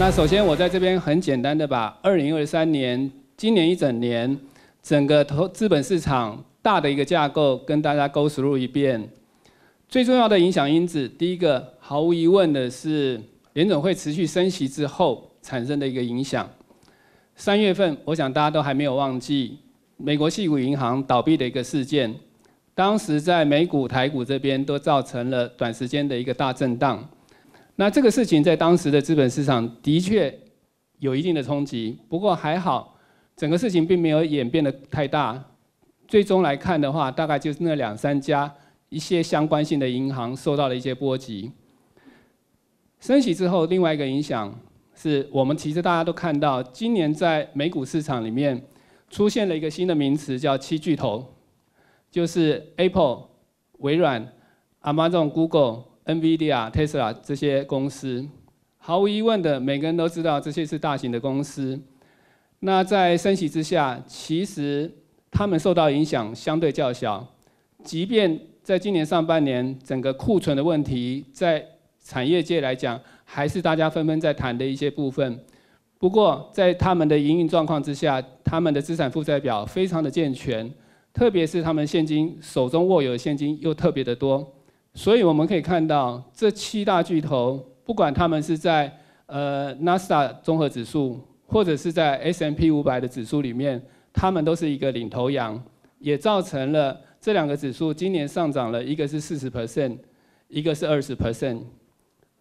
那首先，我在这边很简单的把二零二三年今年一整年整个投资本市场大的一个架构跟大家 go through 一遍。最重要的影响因子，第一个毫无疑问的是联总会持续升息之后产生的一个影响。三月份，我想大家都还没有忘记美国系股银行倒闭的一个事件，当时在美股、台股这边都造成了短时间的一个大震荡。那这个事情在当时的资本市场的确有一定的冲击，不过还好，整个事情并没有演变得太大。最终来看的话，大概就是那两三家一些相关性的银行受到了一些波及。升息之后，另外一个影响是我们其实大家都看到，今年在美股市场里面出现了一个新的名词，叫七巨头，就是 Apple、微软、Amazon、Google。NVIDIA、Tesla 这些公司，毫无疑问的，每个人都知道这些是大型的公司。那在升息之下，其实他们受到影响相对较小。即便在今年上半年，整个库存的问题在产业界来讲，还是大家纷纷在谈的一些部分。不过，在他们的营运状况之下，他们的资产负债表非常的健全，特别是他们现金手中握有的现金又特别的多。所以我们可以看到，这七大巨头，不管他们是在呃 NASA 综合指数，或者是在 S M P 五百的指数里面，他们都是一个领头羊，也造成了这两个指数今年上涨了一个是四十 percent，一个是二十 percent。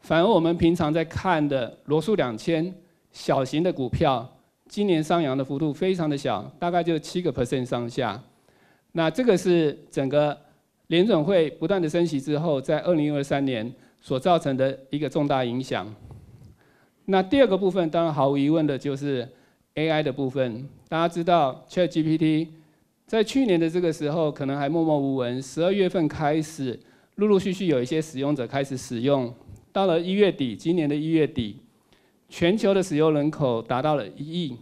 反而我们平常在看的罗素两千小型的股票，今年上扬的幅度非常的小，大概就七个 percent 上下。那这个是整个。联总会不断的升息之后，在二零二三年所造成的一个重大影响。那第二个部分，当然毫无疑问的就是 AI 的部分。大家知道 ChatGPT 在去年的这个时候可能还默默无闻，十二月份开始陆陆续续有一些使用者开始使用，到了一月底，今年的一月底，全球的使用人口达到了一亿。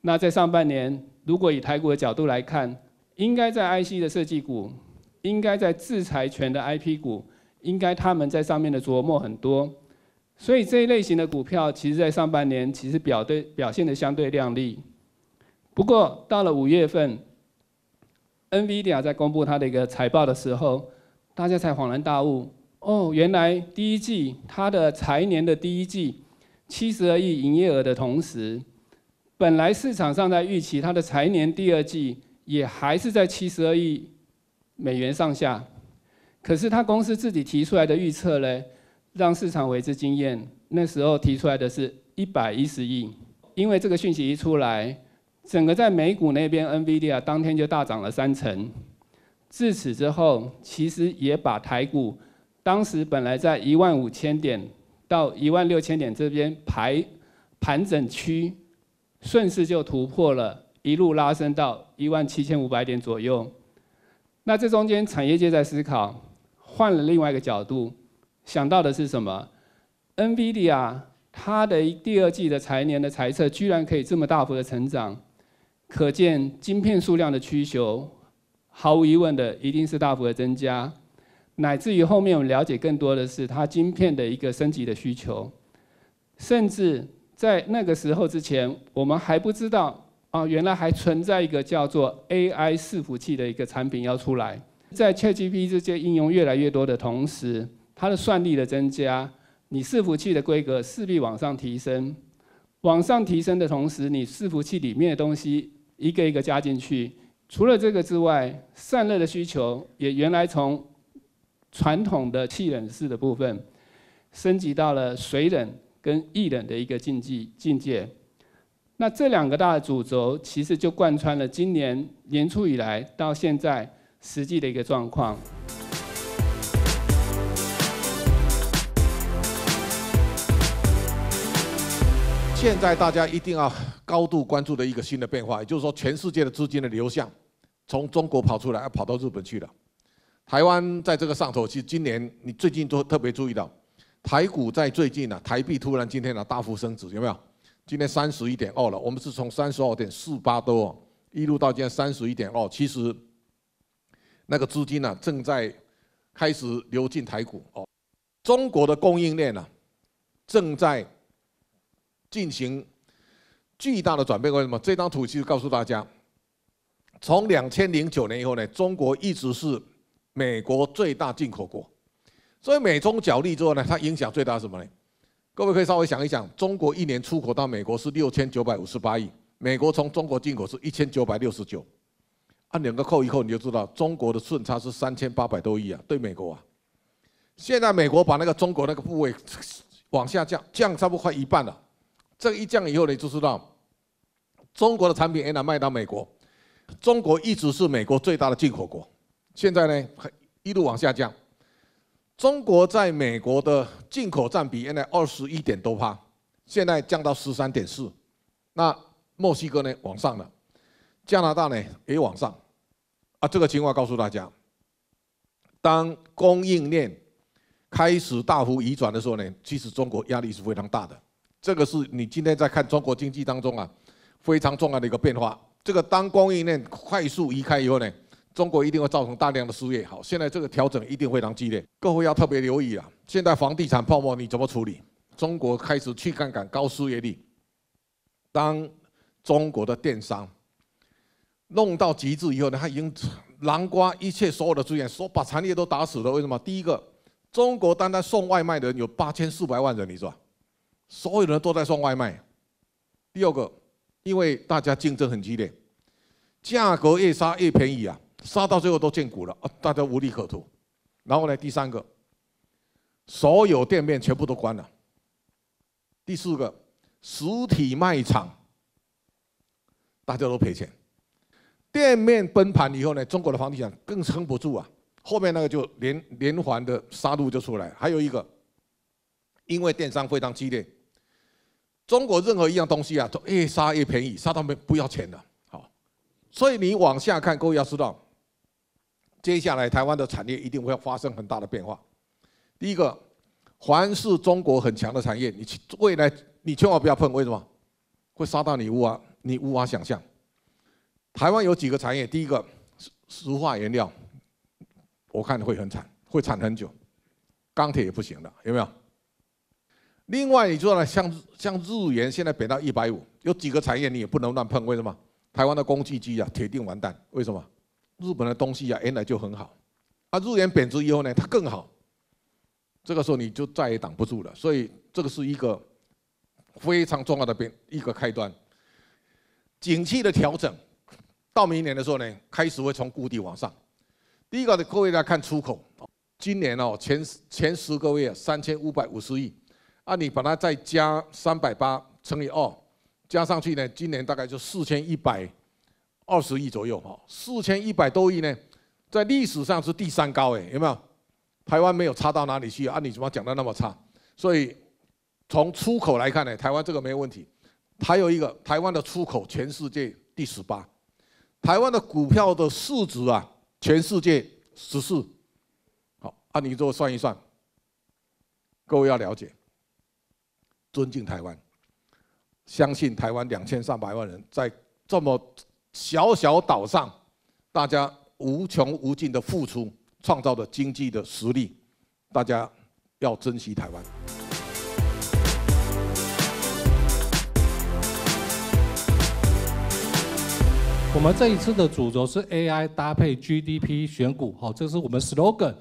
那在上半年，如果以台股的角度来看，应该在 IC 的设计股。应该在制裁权的 IP 股，应该他们在上面的琢磨很多，所以这一类型的股票，其实在上半年其实表对表现的相对亮丽。不过到了五月份，NVIDIA 在公布它的一个财报的时候，大家才恍然大悟，哦，原来第一季它的财年的第一季七十二亿营业额的同时，本来市场上在预期它的财年第二季也还是在七十二亿。美元上下，可是他公司自己提出来的预测呢，让市场为之惊艳。那时候提出来的是一百一十亿，因为这个讯息一出来，整个在美股那边，NVIDIA 当天就大涨了三成。自此之后，其实也把台股当时本来在一万五千点到一万六千点这边排盘整区，顺势就突破了，一路拉升到一万七千五百点左右。那这中间产业界在思考，换了另外一个角度，想到的是什么？NVIDIA 它的第二季的财年的财测居然可以这么大幅的成长，可见晶片数量的需求，毫无疑问的一定是大幅的增加，乃至于后面我们了解更多的是它晶片的一个升级的需求，甚至在那个时候之前，我们还不知道。啊，原来还存在一个叫做 AI 伺服器的一个产品要出来，在 ChatGPT 这些应用越来越多的同时，它的算力的增加，你伺服器的规格势必往上提升，往上提升的同时，你伺服器里面的东西一个一个加进去。除了这个之外，散热的需求也原来从传统的气冷式的部分升级到了水冷跟液冷的一个境界境界。那这两个大的主轴，其实就贯穿了今年年初以来到现在实际的一个状况。现在大家一定要高度关注的一个新的变化，也就是说，全世界的资金的流向从中国跑出来，跑到日本去了。台湾在这个上头，其实今年你最近都特别注意到，台股在最近呢，台币突然今天呢大幅升值，有没有？今天三十一点二了，我们是从三十二点四八多一路到今天三十一点二，其实那个资金呢正在开始流进台股哦。中国的供应链呢正在进行巨大的转变，为什么？这张图其实告诉大家，从两千零九年以后呢，中国一直是美国最大进口国，所以美中角力之后呢，它影响最大什么呢？各位可以稍微想一想，中国一年出口到美国是六千九百五十八亿，美国从中国进口是一千九百六十九，按两个扣以后，你就知道中国的顺差是三千八百多亿啊，对美国啊。现在美国把那个中国那个部位往下降，降差不多快一半了。这个一降以后，你就知道中国的产品也能卖到美国，中国一直是美国最大的进口国，现在呢一路往下降。中国在美国的进口占比现在二十一点多趴，现在降到十三点四，那墨西哥呢往上了，加拿大呢也往上，啊，这个情况告诉大家，当供应链开始大幅移转的时候呢，其实中国压力是非常大的，这个是你今天在看中国经济当中啊，非常重要的一个变化，这个当供应链快速移开以后呢。中国一定会造成大量的失业。好，现在这个调整一定非常激烈，各位要特别留意啊！现在房地产泡沫你怎么处理？中国开始去杠杆、高失业率。当中国的电商弄到极致以后呢，它已经南瓜一切所有的资源，所把产业都打死了。为什么？第一个，中国单单送外卖的人有八千四百万人，你说，所有人都在送外卖。第二个，因为大家竞争很激烈，价格越杀越便宜啊！杀到最后都见骨了，啊，大家无利可图。然后呢，第三个，所有店面全部都关了。第四个，实体卖场大家都赔钱。店面崩盘以后呢，中国的房地产更撑不住啊。后面那个就连连环的杀戮就出来。还有一个，因为电商非常激烈，中国任何一样东西啊，都越杀越便宜，杀到没不要钱了。好，所以你往下看，各位要知道。接下来台湾的产业一定会发生很大的变化。第一个，凡是中国很强的产业，你未来你千万不要碰，为什么？会杀到你无法你无法想象。台湾有几个产业，第一个，石化原料，我看会很惨，会惨很久。钢铁也不行了，有没有？另外，你说呢？像像日元现在贬到一百五，有几个产业你也不能乱碰，为什么？台湾的工具机啊，铁定完蛋，为什么？日本的东西啊，原来就很好，它日元贬值以后呢，它更好，这个时候你就再也挡不住了。所以这个是一个非常重要的变一个开端，景气的调整，到明年的时候呢，开始会从谷底往上。第一个，的各位来看出口，今年哦，前前十个月三千五百五十亿，啊，你把它再加三百八乘以二，加上去呢，今年大概就四千一百。二十亿左右哈，四千一百多亿呢，在历史上是第三高哎，有没有？台湾没有差到哪里去啊？你怎么讲的那么差？所以从出口来看呢，台湾这个没问题。还有一个，台湾的出口全世界第十八，台湾的股票的市值啊，全世界十四。好，按你做算一算，各位要了解，尊敬台湾，相信台湾两千三百万人在这么。小小岛上，大家无穷无尽的付出，创造的经济的实力。大家要珍惜台湾。我们这一次的主轴是 AI 搭配 GDP 选股，好，这是我们 slogan。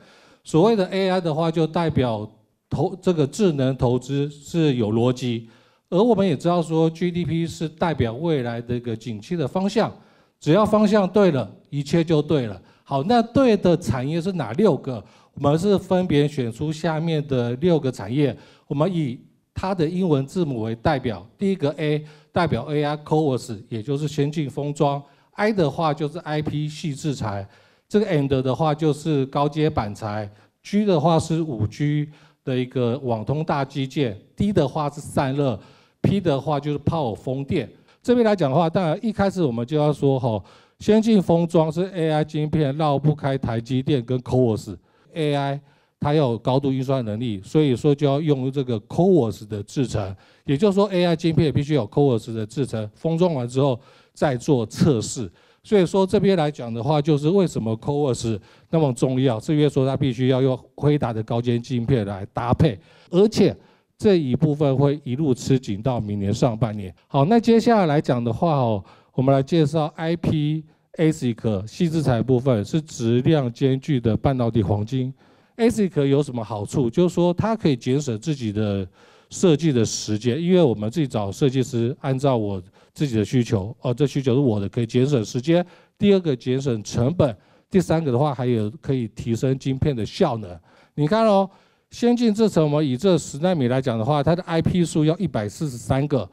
所谓的 AI 的话，就代表投这个智能投资是有逻辑。而我们也知道说，GDP 是代表未来的一个景气的方向，只要方向对了，一切就对了。好，那对的产业是哪六个？我们是分别选出下面的六个产业，我们以它的英文字母为代表。第一个 A 代表 AI c o v e r s 也就是先进封装；I 的话就是 IP 细制材；这个 And 的话就是高阶板材；G 的话是五 G 的一个网通大基建；D 的话是散热。P 的话就是我封电这边来讲的话，当然一开始我们就要说哈，先进封装是 AI 晶片绕不开台积电跟 c o v a r s a i 它要有高度运算能力，所以说就要用这个 c o v a r s 的制成，也就是说 AI 晶片必须有 c o v a r s 的制成，封装完之后再做测试，所以说这边来讲的话，就是为什么 c o v a r s 那么重要，是因为说它必须要用辉达的高阶晶片来搭配，而且。这一部分会一路吃紧到明年上半年。好，那接下来来讲的话哦，我们来介绍 IP ASIC，矽制材部分是质量兼具的半导体黄金。ASIC 有什么好处？就是说它可以节省自己的设计的时间，因为我们自己找设计师，按照我自己的需求哦，这需求是我的，可以节省时间。第二个，节省成本。第三个的话，还有可以提升晶片的效能。你看哦。先进制程，我们以这十纳米来讲的话，它的 IP 数要一百四十三个；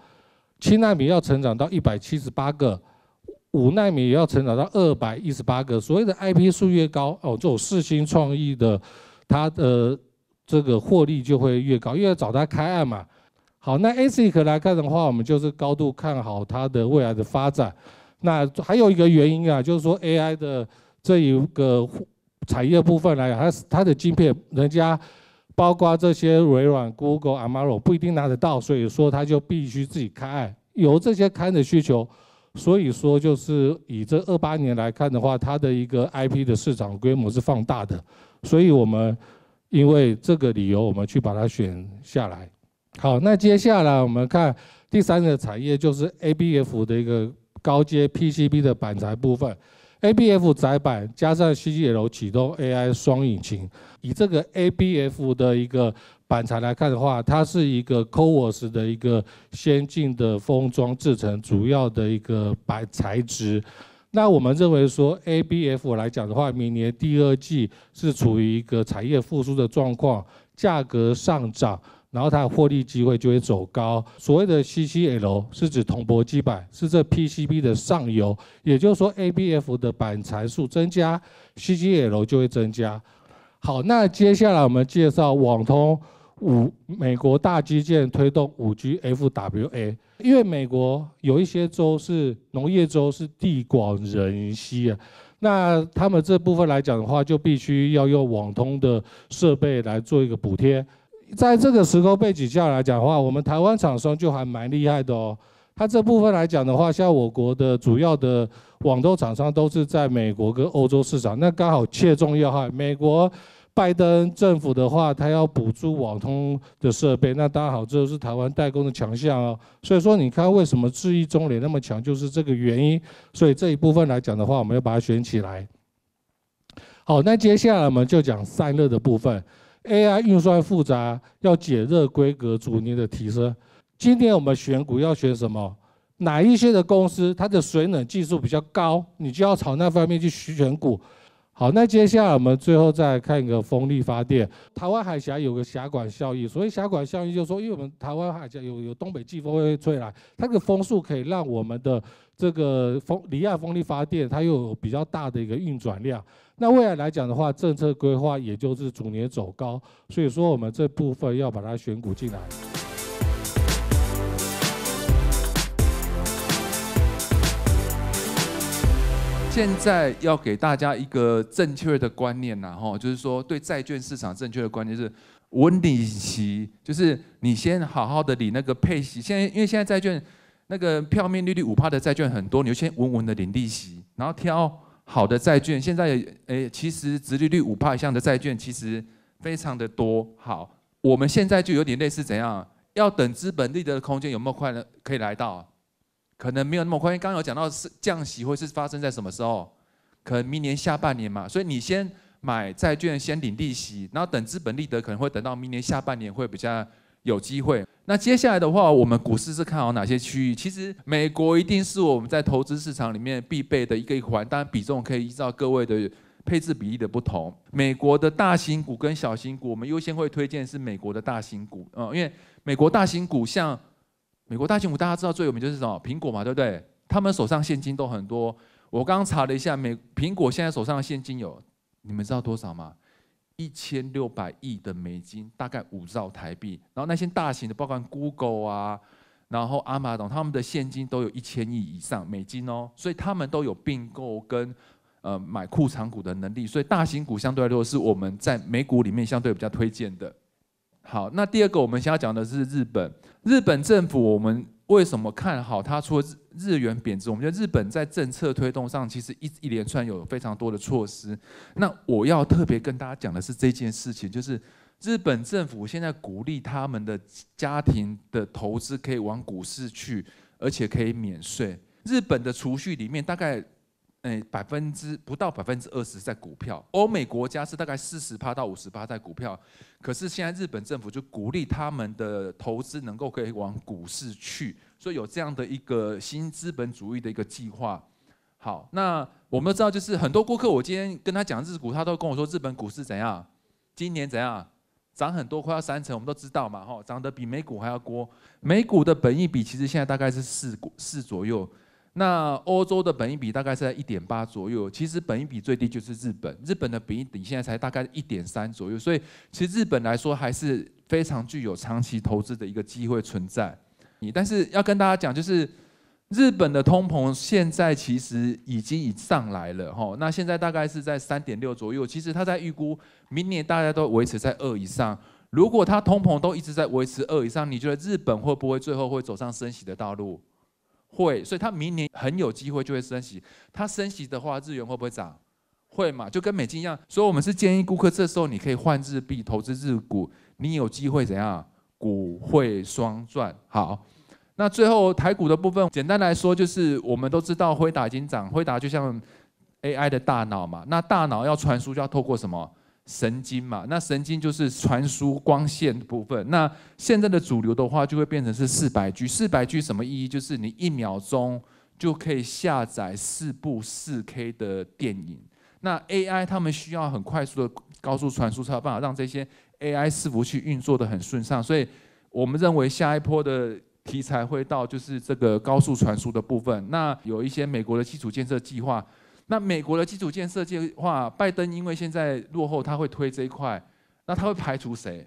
七纳米要成长到一百七十八个；五纳米也要成长到二百一十八个。所谓的 IP 数越高，哦，这种四星创意的，它的这个获利就会越高，因为找它开案嘛。好，那 ASIC 来看的话，我们就是高度看好它的未来的发展。那还有一个原因啊，就是说 AI 的这一个产业部分来讲，它它的晶片人家。包括这些微软、Google、ARM，不一定拿得到，所以说他就必须自己开。有这些开的需求，所以说就是以这二八年来看的话，它的一个 IP 的市场规模是放大的，所以我们因为这个理由，我们去把它选下来。好，那接下来我们看第三个产业，就是 ABF 的一个高阶 PCB 的板材部分。A B F 窄板加上 C G L 启动 A I 双引擎，以这个 A B F 的一个板材来看的话，它是一个 C O W S 的一个先进的封装制成主要的一个板材质。那我们认为说 A B F 来讲的话，明年第二季是处于一个产业复苏的状况，价格上涨。然后它的获利机会就会走高。所谓的 CCL 是指铜箔基板，是这 PCB 的上游。也就是说，ABF 的板材数增加，CCL 就会增加。好，那接下来我们介绍网通五美国大基建推动五 G FWA。因为美国有一些州是农业州，是地广人稀啊，那他们这部分来讲的话，就必须要用网通的设备来做一个补贴。在这个时空背景下来讲话，我们台湾厂商就还蛮厉害的哦。它这部分来讲的话，像我国的主要的网通厂商都是在美国跟欧洲市场，那刚好切中要害。美国拜登政府的话，他要补助网通的设备，那刚好这是台湾代工的强项哦。所以说，你看为什么智易中联那么强，就是这个原因。所以这一部分来讲的话，我们要把它选起来。好，那接下来我们就讲散热的部分。AI 运算复杂，要解热、规格、阻尼的提升。今天我们选股要选什么？哪一些的公司它的水冷技术比较高？你就要朝那方面去选股。好，那接下来我们最后再看一个风力发电。台湾海峡有个峡管效应，所以峡管效应就是说，因为我们台湾海峡有有东北季风会吹来，它的风速可以让我们的这个风离岸风力发电它又有比较大的一个运转量。那未来来讲的话，政策规划也就是逐年走高，所以说我们这部分要把它选股进来。现在要给大家一个正确的观念呐，吼，就是说对债券市场正确的观念是，稳利息，就是你先好好的理那个配息。现在因为现在债券那个票面利率五帕的债券很多，你就先稳稳的领利息，然后挑。好的债券现在诶，其实殖利率五以上的债券其实非常的多。好，我们现在就有点类似怎样，要等资本利得的空间有没有快呢？可以来到？可能没有那么快，因为刚刚有讲到是降息或是发生在什么时候？可能明年下半年嘛，所以你先买债券先领利息，然后等资本利得可能会等到明年下半年会比较。有机会，那接下来的话，我们股市是看好哪些区域？其实美国一定是我们在投资市场里面必备的一个一环，当然比重可以依照各位的配置比例的不同。美国的大型股跟小型股，我们优先会推荐是美国的大型股啊，因为美国大型股像美国大型股，大家知道最有名就是什么苹果嘛，对不对？他们手上现金都很多。我刚刚查了一下，美苹果现在手上的现金有，你们知道多少吗？一千六百亿的美金，大概五兆台币。然后那些大型的，包括 Google 啊，然后阿玛等，他们的现金都有一千亿以上美金哦。所以他们都有并购跟呃买库藏股的能力。所以大型股相对来说是我们在美股里面相对比较推荐的。好，那第二个我们想要讲的是日本。日本政府我们为什么看好？他说。日元贬值，我们觉得日本在政策推动上其实一一连串有非常多的措施。那我要特别跟大家讲的是这件事情，就是日本政府现在鼓励他们的家庭的投资可以往股市去，而且可以免税。日本的储蓄里面大概。嗯，百分之不到百分之二十在股票，欧美国家是大概四十趴到五十趴在股票，可是现在日本政府就鼓励他们的投资能够可以往股市去，所以有这样的一个新资本主义的一个计划。好，那我们都知道，就是很多顾客，我今天跟他讲日股，他都跟我说日本股市怎样，今年怎样涨很多，快要三成，我们都知道嘛，吼，涨得比美股还要多。美股的本益比其实现在大概是四股四左右。那欧洲的本益比大概是在一点八左右，其实本益比最低就是日本，日本的本益比现在才大概一点三左右，所以其实日本来说还是非常具有长期投资的一个机会存在。你但是要跟大家讲，就是日本的通膨现在其实已经已上来了吼，那现在大概是在三点六左右，其实它在预估明年大家都维持在二以上，如果它通膨都一直在维持二以上，你觉得日本会不会最后会走上升息的道路？会，所以它明年很有机会就会升息。它升息的话，日元会不会涨？会嘛，就跟美金一样。所以我们是建议顾客，这时候你可以换日币投资日股，你有机会怎样？股会双赚。好，那最后台股的部分，简单来说就是我们都知道辉达已经涨，辉达就像 AI 的大脑嘛，那大脑要传输就要透过什么？神经嘛，那神经就是传输光线部分。那现在的主流的话，就会变成是四百 G，四百 G 什么意义？就是你一秒钟就可以下载四部四 K 的电影。那 AI 他们需要很快速的高速传输，才有办法让这些 AI 伺服器运作的很顺畅。所以我们认为下一波的题材会到就是这个高速传输的部分。那有一些美国的基础建设计划。那美国的基础建设计划，拜登因为现在落后，他会推这一块，那他会排除谁？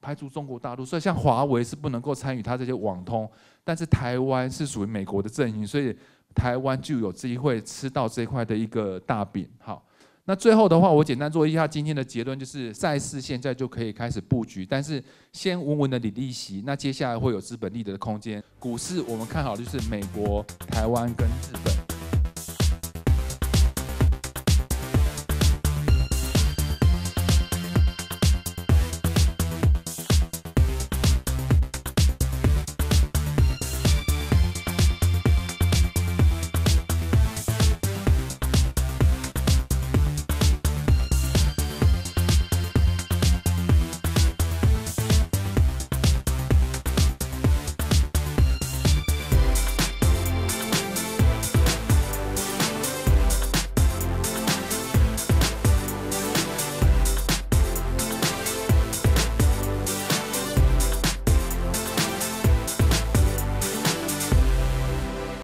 排除中国大陆，所以像华为是不能够参与他这些网通，但是台湾是属于美国的阵营，所以台湾就有机会吃到这块的一个大饼。好，那最后的话，我简单做一下今天的结论，就是赛事现在就可以开始布局，但是先稳稳的理利息，那接下来会有资本利得的空间。股市我们看好就是美国、台湾跟日本。